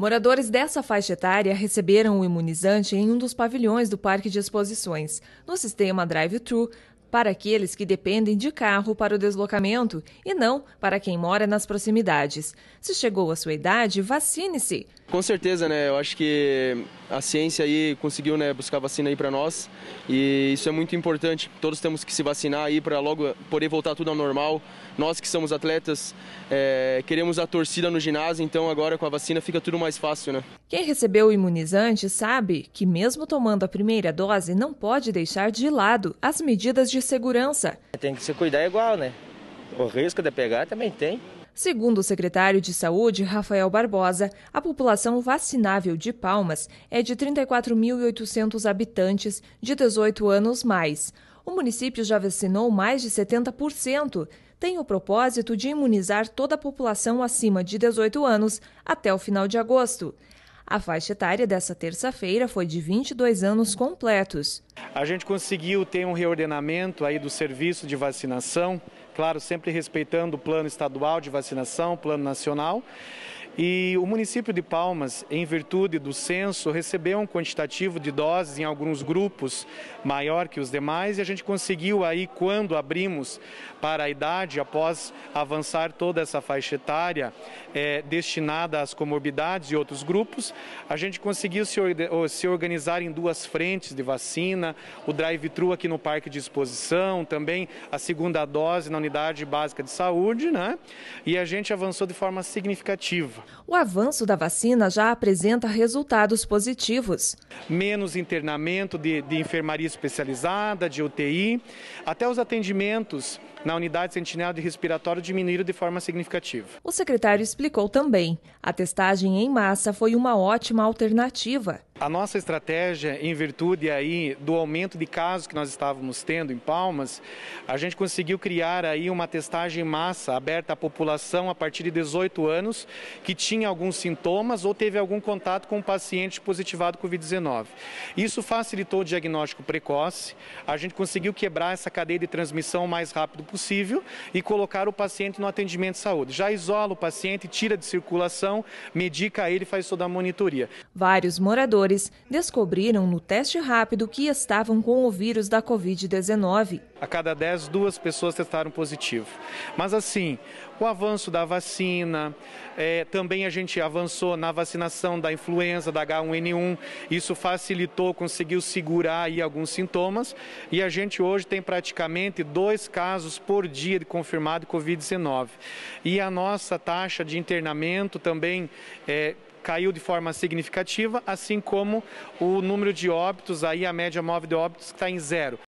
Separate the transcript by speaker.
Speaker 1: Moradores dessa faixa etária receberam o imunizante em um dos pavilhões do Parque de Exposições, no sistema drive-thru, para aqueles que dependem de carro para o deslocamento e não para quem mora nas proximidades. Se chegou à sua idade, vacine-se.
Speaker 2: Com certeza, né? Eu acho que a ciência aí conseguiu né, buscar vacina aí para nós e isso é muito importante. Todos temos que se vacinar aí para logo poder voltar tudo ao normal. Nós que somos atletas é, queremos a torcida no ginásio, então agora com a vacina fica tudo mais fácil, né?
Speaker 1: Quem recebeu o imunizante sabe que mesmo tomando a primeira dose não pode deixar de lado as medidas de segurança. Tem que
Speaker 2: se cuidar igual, né? O risco de pegar também
Speaker 1: tem. Segundo o secretário de Saúde, Rafael Barbosa, a população vacinável de Palmas é de 34.800 habitantes de 18 anos mais. O município já vacinou mais de 70%. Tem o propósito de imunizar toda a população acima de 18 anos até o final de agosto. A faixa etária dessa terça-feira foi de 22 anos completos.
Speaker 2: A gente conseguiu ter um reordenamento aí do serviço de vacinação claro, sempre respeitando o plano estadual de vacinação, plano nacional. E o município de Palmas, em virtude do censo, recebeu um quantitativo de doses em alguns grupos maior que os demais e a gente conseguiu aí, quando abrimos para a idade, após avançar toda essa faixa etária é, destinada às comorbidades e outros grupos, a gente conseguiu se, se organizar em duas frentes de vacina, o drive-thru aqui no parque de exposição, também a segunda dose na unidade básica de saúde, né? E a gente avançou de forma significativa
Speaker 1: o avanço da vacina já apresenta resultados positivos.
Speaker 2: Menos internamento de, de enfermaria especializada, de UTI, até os atendimentos na unidade sentinela de respiratório diminuíram de forma significativa.
Speaker 1: O secretário explicou também: a testagem em massa foi uma ótima alternativa.
Speaker 2: A nossa estratégia, em virtude aí do aumento de casos que nós estávamos tendo em Palmas, a gente conseguiu criar aí uma testagem em massa aberta à população a partir de 18 anos que tinha alguns sintomas ou teve algum contato com um paciente positivado COVID-19. Isso facilitou o diagnóstico precoce, a gente conseguiu quebrar essa cadeia de transmissão o mais rápido possível e colocar o paciente no atendimento de saúde. Já isola o paciente, tira de circulação, medica ele
Speaker 1: e faz toda a monitoria. Vários moradores descobriram no teste rápido que estavam com o vírus da Covid-19.
Speaker 2: A cada 10, duas pessoas testaram positivo. Mas assim, o avanço da vacina, é, também a gente avançou na vacinação da influenza, da H1N1, isso facilitou, conseguiu segurar aí alguns sintomas e a gente hoje tem praticamente dois casos por dia de confirmado Covid-19. E a nossa taxa de internamento também é, caiu de forma significativa, assim como o número de óbitos, aí a média móvel de óbitos está em zero.